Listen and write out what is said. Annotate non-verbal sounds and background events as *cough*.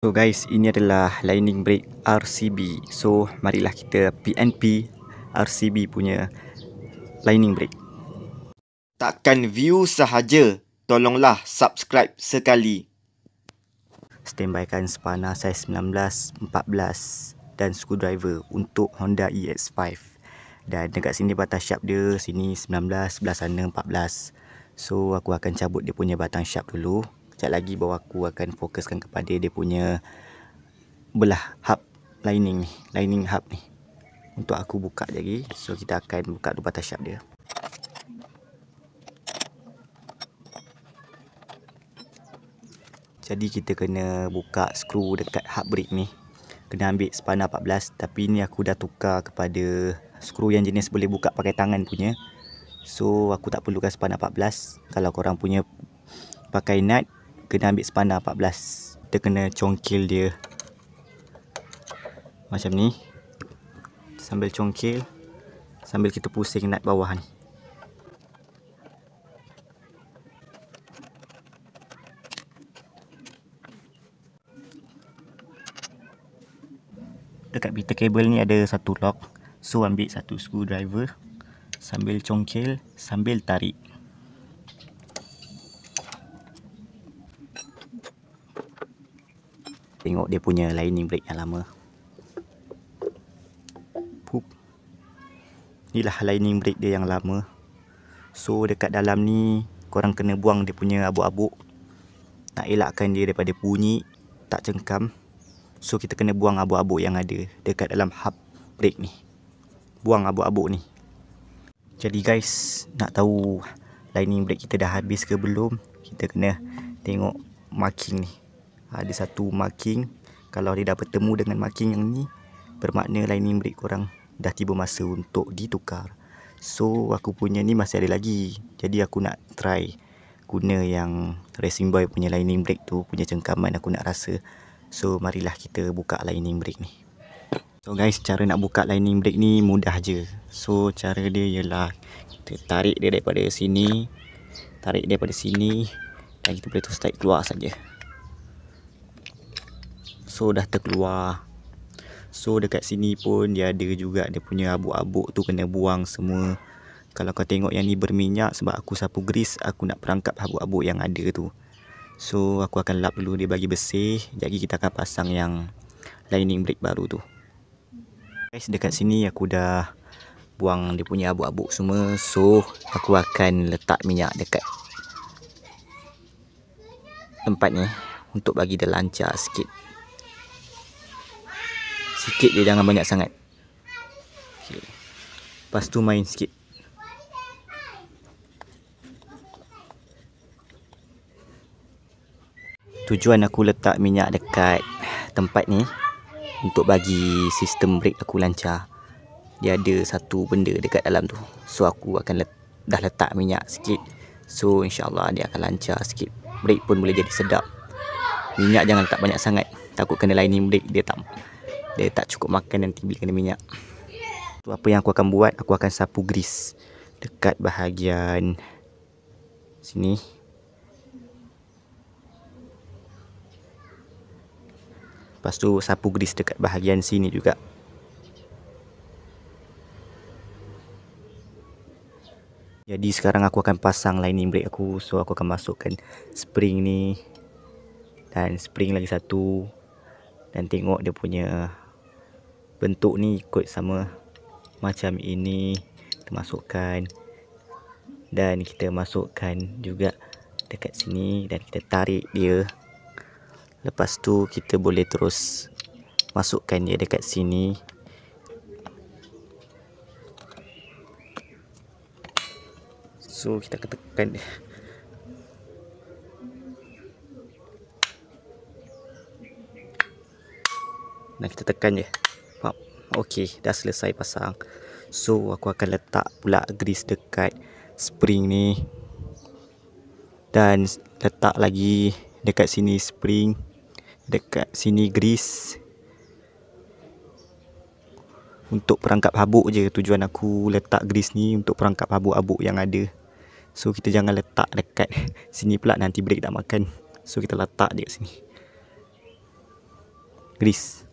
So guys, ini adalah lining brake RCB. So, marilah kita PNP RCB punya lining brake. Takkan view sahaja, tolonglah subscribe sekali. Standbykan spana saiz 19-14 dan screwdriver untuk Honda EX5. Dan dekat sini batas sharp dia, sini 19, sebelah sana 14. So, aku akan cabut dia punya batang sharp dulu. Sekejap lagi bahawa aku akan fokuskan kepada dia punya belah hub lining ni. Lining hub ni. Untuk aku buka lagi. So kita akan buka dua patah sharp dia. Jadi kita kena buka skru dekat hub brake ni. Kena ambil spanner 14. Tapi ni aku dah tukar kepada skru yang jenis boleh buka pakai tangan punya. So aku tak perlukan spanner 14. Kalau korang punya pakai nut kena ambil sepanah 14 kita kena congkil dia macam ni sambil congkil sambil kita pusing nut bawah ni dekat meter kabel ni ada satu lock so ambil satu screwdriver sambil congkil sambil tarik Tengok dia punya lining brake yang lama. Pup. Inilah lining brake dia yang lama. So dekat dalam ni korang kena buang dia punya abu-abu. Nak elakkan dia daripada bunyi tak cengkam. So kita kena buang abu-abu yang ada dekat dalam hub brake ni. Buang abu-abu ni. Jadi guys, nak tahu lining brake kita dah habis ke belum? Kita kena tengok marking ni ada ha, satu marking kalau dia dah bertemu dengan marking yang ni bermakna line brake beri korang dah tiba masa untuk ditukar so aku punya ni masih ada lagi jadi aku nak try guna yang racing boy punya lining brake tu punya cengkaman aku nak rasa so marilah kita buka lining brake ni so guys cara nak buka lining brake ni mudah je so cara dia ialah kita tarik dia daripada sini tarik dia daripada sini dan kita boleh tu tarik keluar saja. So dah terkeluar So dekat sini pun dia ada juga Dia punya abuk-abuk tu kena buang semua Kalau kau tengok yang ni berminyak Sebab aku sapu grease Aku nak perangkap abuk-abuk yang ada tu So aku akan lap dulu dia bagi bersih Jadi kita akan pasang yang Lining brake baru tu Guys dekat sini aku dah Buang dia punya abuk-abuk semua So aku akan letak minyak dekat Tempat ni Untuk bagi dia lancar sikit Sikit je jangan banyak sangat okay. Lepas tu main sikit Tujuan aku letak minyak dekat tempat ni Untuk bagi sistem brake aku lancar Dia ada satu benda dekat dalam tu So aku akan let dah letak minyak sikit So insyaAllah dia akan lancar sikit Brake pun boleh jadi sedap Minyak jangan letak banyak sangat Takut kena lining brake dia tak dia tak cukup makan dan tinggi kena minyak. Tu apa yang aku akan buat? Aku akan sapu gris dekat bahagian sini. Lepas tu sapu gris dekat bahagian sini juga. Jadi sekarang aku akan pasang lining brake aku. So aku akan masukkan spring ni. Dan spring lagi satu dan tengok dia punya bentuk ni ikut sama macam ini kita masukkan dan kita masukkan juga dekat sini dan kita tarik dia lepas tu kita boleh terus masukkan dia dekat sini so kita ketekan dia dan kita tekan je Ok, dah selesai pasang so aku akan letak pula grease dekat spring ni dan letak lagi dekat sini spring dekat sini grease untuk perangkap habuk je tujuan aku letak grease ni untuk perangkap habuk-habuk yang ada so kita jangan letak dekat *laughs* sini pula nanti break tak makan so kita letak dekat sini grease